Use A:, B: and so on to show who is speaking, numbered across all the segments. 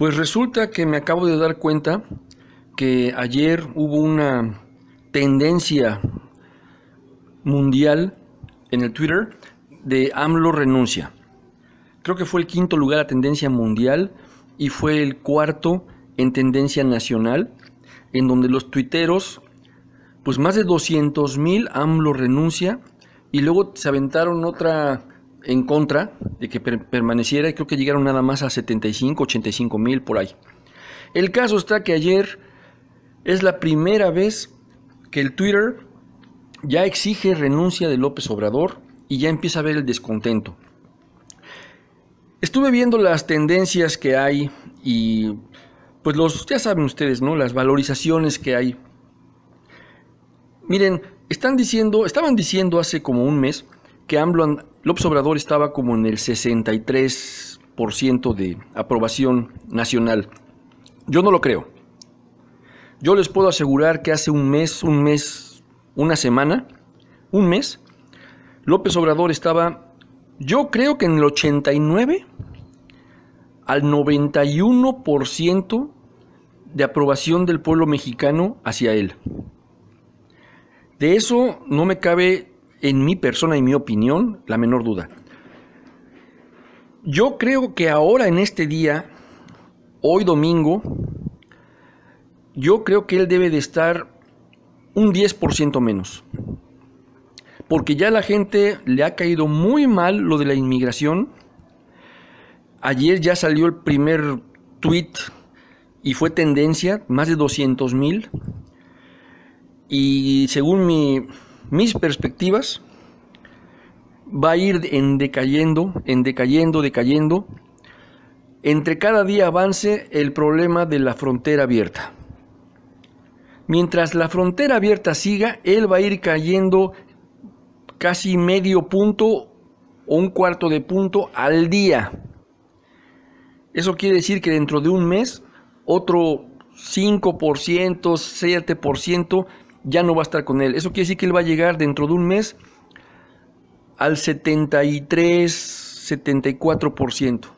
A: Pues resulta que me acabo de dar cuenta que ayer hubo una tendencia mundial en el Twitter de AMLO renuncia. Creo que fue el quinto lugar a tendencia mundial y fue el cuarto en tendencia nacional, en donde los tuiteros, pues más de 200 mil AMLO renuncia y luego se aventaron otra en contra de que permaneciera y creo que llegaron nada más a 75, 85 mil por ahí. El caso está que ayer es la primera vez que el Twitter ya exige renuncia de López Obrador y ya empieza a ver el descontento. Estuve viendo las tendencias que hay y pues los ya saben ustedes, ¿no? Las valorizaciones que hay. Miren, están diciendo, estaban diciendo hace como un mes que AMLO, López Obrador estaba como en el 63% de aprobación nacional. Yo no lo creo. Yo les puedo asegurar que hace un mes, un mes, una semana, un mes, López Obrador estaba, yo creo que en el 89 al 91% de aprobación del pueblo mexicano hacia él. De eso no me cabe en mi persona y mi opinión, la menor duda. Yo creo que ahora en este día, hoy domingo, yo creo que él debe de estar un 10% menos. Porque ya la gente le ha caído muy mal lo de la inmigración. Ayer ya salió el primer tweet y fue tendencia, más de 200 mil. Y según mi, mis perspectivas, va a ir en decayendo, en decayendo, decayendo. Entre cada día avance el problema de la frontera abierta. Mientras la frontera abierta siga, él va a ir cayendo casi medio punto o un cuarto de punto al día. Eso quiere decir que dentro de un mes, otro 5%, 7% ya no va a estar con él. Eso quiere decir que él va a llegar dentro de un mes al 73, 74%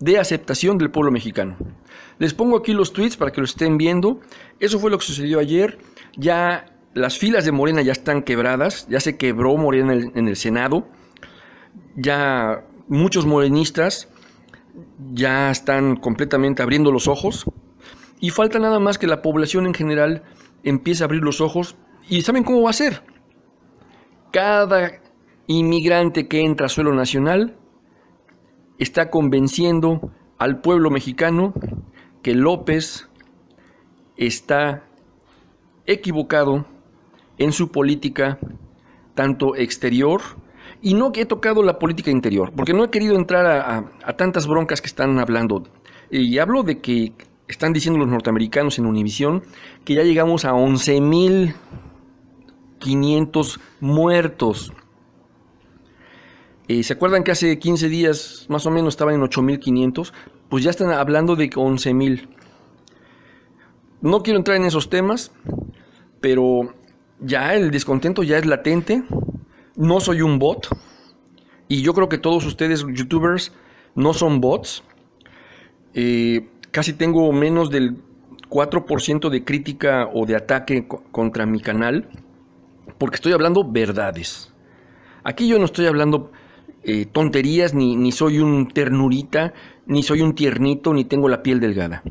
A: de aceptación del pueblo mexicano. Les pongo aquí los tweets para que lo estén viendo. Eso fue lo que sucedió ayer. Ya las filas de Morena ya están quebradas, ya se quebró Morena en el, en el Senado. Ya muchos morenistas ya están completamente abriendo los ojos y falta nada más que la población en general empieza a abrir los ojos y ¿saben cómo va a ser? Cada inmigrante que entra a suelo nacional está convenciendo al pueblo mexicano que López está equivocado en su política tanto exterior y no que he tocado la política interior, porque no he querido entrar a, a tantas broncas que están hablando. Y hablo de que están diciendo los norteamericanos en Univision que ya llegamos a 11.500 muertos. Eh, ¿Se acuerdan que hace 15 días más o menos estaban en 8.500? Pues ya están hablando de 11.000. No quiero entrar en esos temas, pero ya el descontento ya es latente. No soy un bot. Y yo creo que todos ustedes, youtubers, no son bots. Eh, Casi tengo menos del 4% de crítica o de ataque contra mi canal porque estoy hablando verdades. Aquí yo no estoy hablando eh, tonterías, ni, ni soy un ternurita, ni soy un tiernito, ni tengo la piel delgada.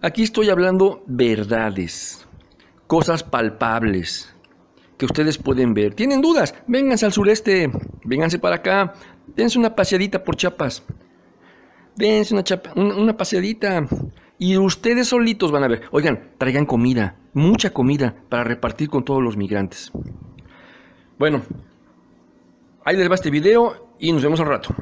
A: Aquí estoy hablando verdades, cosas palpables que ustedes pueden ver. ¿Tienen dudas? Vénganse al sureste, vénganse para acá, dense una paseadita por Chiapas dense una, chapa, una paseadita. Y ustedes solitos van a ver, oigan, traigan comida, mucha comida para repartir con todos los migrantes. Bueno, ahí les va este video y nos vemos al rato.